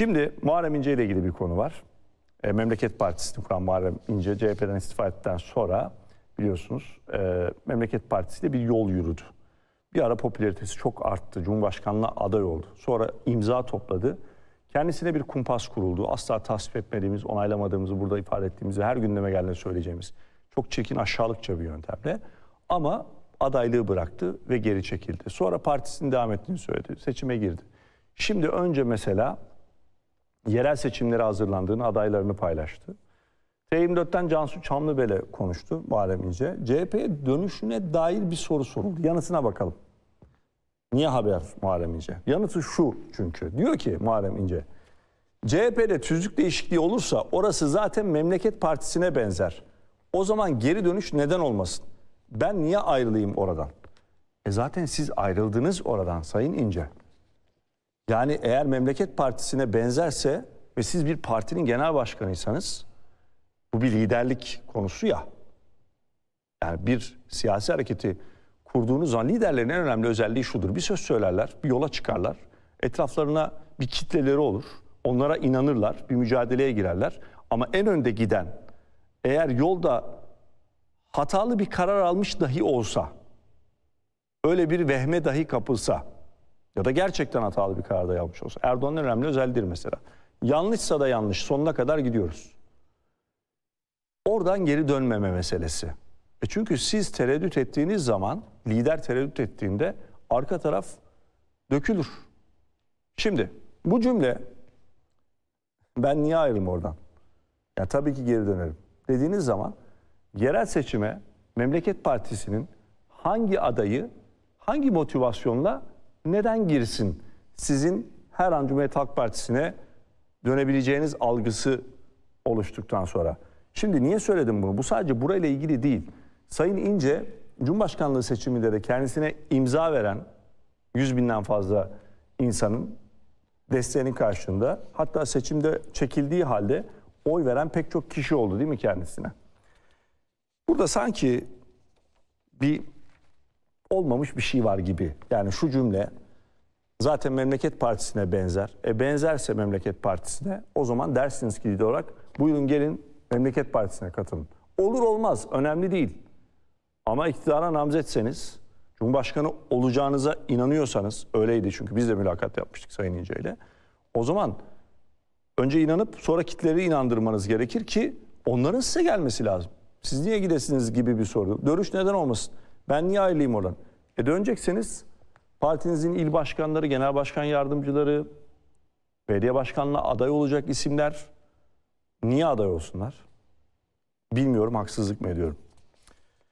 Şimdi Muharrem İnce ile ilgili bir konu var. E, Memleket Partisi'ni kuran Muharrem İnce CHP'den istifa ettikten sonra biliyorsunuz e, Memleket Partisi bir yol yürüdü. Bir ara popülaritesi çok arttı. Cumhurbaşkanlığı aday oldu. Sonra imza topladı. Kendisine bir kumpas kuruldu. Asla tasvip etmediğimiz, onaylamadığımızı burada ifade ettiğimizi her gündeme geldiğinde söyleyeceğimiz. Çok çirkin aşağılıkça bir yöntemle. Ama adaylığı bıraktı ve geri çekildi. Sonra partisinin devam ettiğini söyledi. Seçime girdi. Şimdi önce mesela yerel seçimlere hazırlandığını, adaylarını paylaştı. T24'ten Cansu Çamlıbel'e konuştu Muharrem İnce. CHP'ye dönüşüne dair bir soru soruldu. Yanısına bakalım. Niye haber Muharrem İnce? Yanıtı şu çünkü. Diyor ki Muharrem İnce, CHP'de tüzük değişikliği olursa orası zaten memleket partisine benzer. O zaman geri dönüş neden olmasın? Ben niye ayrılayım oradan? E zaten siz ayrıldınız oradan Sayın İnce. Yani eğer Memleket Partisi'ne benzerse ve siz bir partinin genel başkanıysanız bu bir liderlik konusu ya. Yani bir siyasi hareketi kurduğunuz zaman liderlerin en önemli özelliği şudur. Bir söz söylerler, bir yola çıkarlar. Etraflarına bir kitleleri olur. Onlara inanırlar, bir mücadeleye girerler. Ama en önde giden eğer yolda hatalı bir karar almış dahi olsa, öyle bir vehme dahi kapılsa, ya da gerçekten hatalı bir kararda yapmış olsa. Erdoğan'ın önemli özelliğidir mesela. Yanlışsa da yanlış sonuna kadar gidiyoruz. Oradan geri dönmeme meselesi. E çünkü siz tereddüt ettiğiniz zaman lider tereddüt ettiğinde arka taraf dökülür. Şimdi bu cümle ben niye ayrım oradan? Ya tabii ki geri dönerim. Dediğiniz zaman yerel seçime Memleket Partisi'nin hangi adayı hangi motivasyonla neden girsin? Sizin her an Cumhuriyet Halk Partisi'ne dönebileceğiniz algısı oluştuktan sonra. Şimdi niye söyledim bunu? Bu sadece burayla ilgili değil. Sayın İnce Cumhurbaşkanlığı seçiminde de kendisine imza veren 100 binden fazla insanın desteğinin karşında hatta seçimde çekildiği halde oy veren pek çok kişi oldu değil mi kendisine? Burada sanki bir olmamış bir şey var gibi. Yani şu cümle zaten Memleket Partisi'ne benzer. E benzerse Memleket Partisi'ne o zaman dersiniz ki lider olarak buyurun gelin Memleket Partisi'ne katılın. Olur olmaz önemli değil. Ama iktidara namzetseniz, Cumhurbaşkanı olacağınıza inanıyorsanız, öyleydi çünkü biz de mülakat yapmıştık Sayın İnce ile. O zaman önce inanıp sonra kitleri inandırmanız gerekir ki onların size gelmesi lazım. Siz niye gidesiniz gibi bir soru. Dönüş neden olmasın? Ben niye aileyim oradan? E dönecekseniz partinizin il başkanları, genel başkan yardımcıları, belediye başkanlığı aday olacak isimler niye aday olsunlar? Bilmiyorum haksızlık mı ediyorum?